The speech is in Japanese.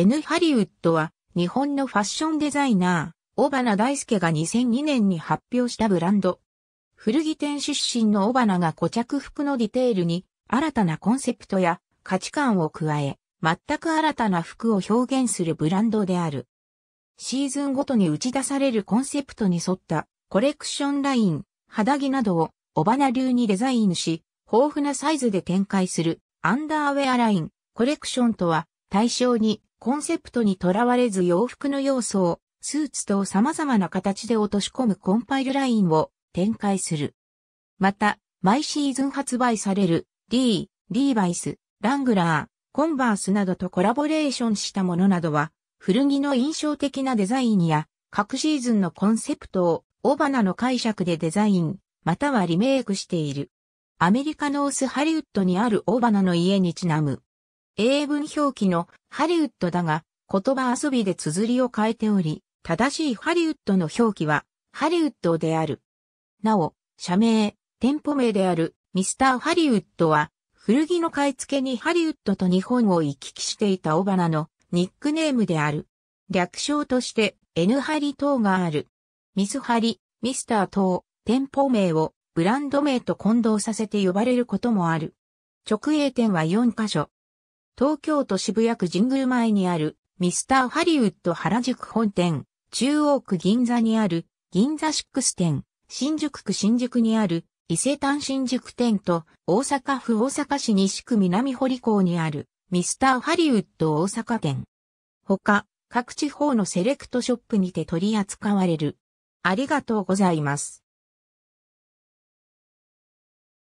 N ハリウッドは日本のファッションデザイナー、バ花大輔が2002年に発表したブランド。古着店出身の小花が固着服のディテールに新たなコンセプトや価値観を加え、全く新たな服を表現するブランドである。シーズンごとに打ち出されるコンセプトに沿ったコレクションライン、肌着などをバ花流にデザインし、豊富なサイズで展開するアンダーウェアライン、コレクションとは対象にコンセプトにとらわれず洋服の要素を、スーツと様々な形で落とし込むコンパイルラインを展開する。また、毎シーズン発売される D、リーバイス、ラングラー、コンバースなどとコラボレーションしたものなどは、古着の印象的なデザインや、各シーズンのコンセプトを、オバナの解釈でデザイン、またはリメイクしている。アメリカノースハリウッドにあるオバナの家にちなむ、英文表記のハリウッドだが、言葉遊びで綴りを変えており、正しいハリウッドの表記は、ハリウッドである。なお、社名、店舗名である、ミスターハリウッドは、古着の買い付けにハリウッドと日本を行き来していたバ花のニックネームである。略称として N ハリ等がある。ミスハリ、ミスター等、店舗名をブランド名と混同させて呼ばれることもある。直営店は4カ所、東京都渋谷区神宮前にあるミスターハリウッド原宿本店、中央区銀座にある銀座シックス店、新宿区新宿にある伊勢丹新宿店と大阪府大阪市西区南堀港にあるミスターハリウッド大阪店。他、各地方のセレクトショップにて取り扱われる。ありがとうございます。